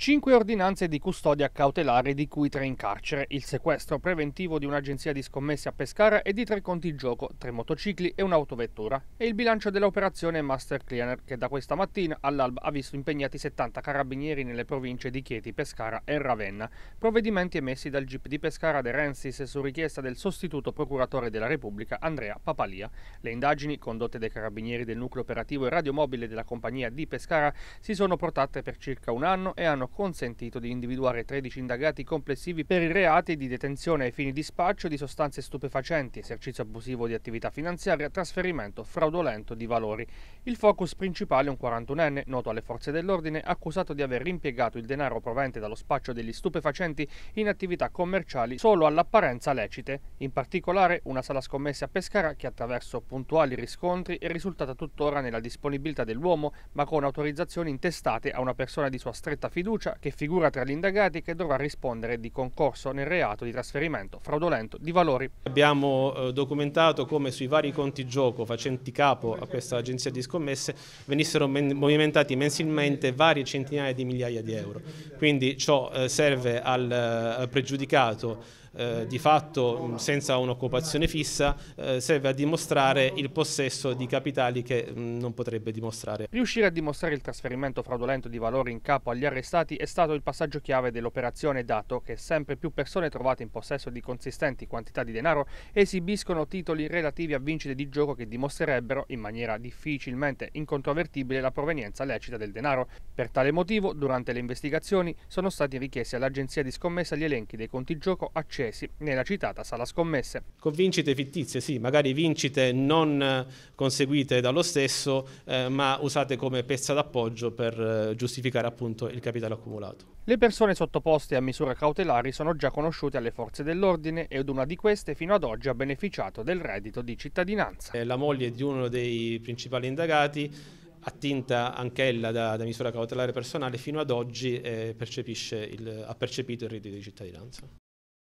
Cinque ordinanze di custodia cautelare, di cui tre in carcere, il sequestro preventivo di un'agenzia di scommesse a Pescara e di tre conti gioco, tre motocicli e un'autovettura, e il bilancio dell'operazione Master Cleaner, che da questa mattina all'alba ha visto impegnati 70 carabinieri nelle province di Chieti, Pescara e Ravenna, provvedimenti emessi dal GIP di Pescara De Rensis su richiesta del sostituto procuratore della Repubblica Andrea Papalia. Le indagini, condotte dai carabinieri del nucleo operativo e radiomobile della compagnia di Pescara, si sono portate per circa un anno e hanno consentito di individuare 13 indagati complessivi per i reati di detenzione ai fini di spaccio di sostanze stupefacenti, esercizio abusivo di attività finanziaria, trasferimento fraudolento di valori. Il focus principale è un 41enne, noto alle forze dell'ordine, accusato di aver impiegato il denaro provente dallo spaccio degli stupefacenti in attività commerciali solo all'apparenza lecite, in particolare una sala scommesse a Pescara che attraverso puntuali riscontri è risultata tuttora nella disponibilità dell'uomo, ma con autorizzazioni intestate a una persona di sua stretta fiducia fiducia che figura tra gli indagati che dovrà rispondere di concorso nel reato di trasferimento fraudolento di valori. Abbiamo eh, documentato come sui vari conti gioco facenti capo a questa agenzia di scommesse venissero movimentati mensilmente varie centinaia di migliaia di euro. Quindi ciò eh, serve al eh, pregiudicato di fatto senza un'occupazione fissa serve a dimostrare il possesso di capitali che non potrebbe dimostrare. Riuscire a dimostrare il trasferimento fraudolento di valori in capo agli arrestati Stati è stato il passaggio chiave dell'operazione dato che sempre più persone trovate in possesso di consistenti quantità di denaro esibiscono titoli relativi a vincite di gioco che dimostrerebbero in maniera difficilmente incontrovertibile la provenienza lecita del denaro. Per tale motivo, durante le investigazioni sono stati richiesti all'agenzia di scommessa gli elenchi dei conti gioco accesi nella citata sala scommesse. Con vincite fittizie, sì, magari vincite non eh, conseguite dallo stesso, eh, ma usate come pezza d'appoggio per eh, giustificare appunto il capitale accumulato. Le persone sottoposte a misure cautelari sono già conosciute alle forze dell'ordine ed una di queste fino ad oggi ha beneficiato del reddito di cittadinanza. Eh, la moglie di uno dei principali indagati attinta anch'ella da, da, misura cautelare personale, fino ad oggi eh, il, ha percepito il reddito di cittadinanza.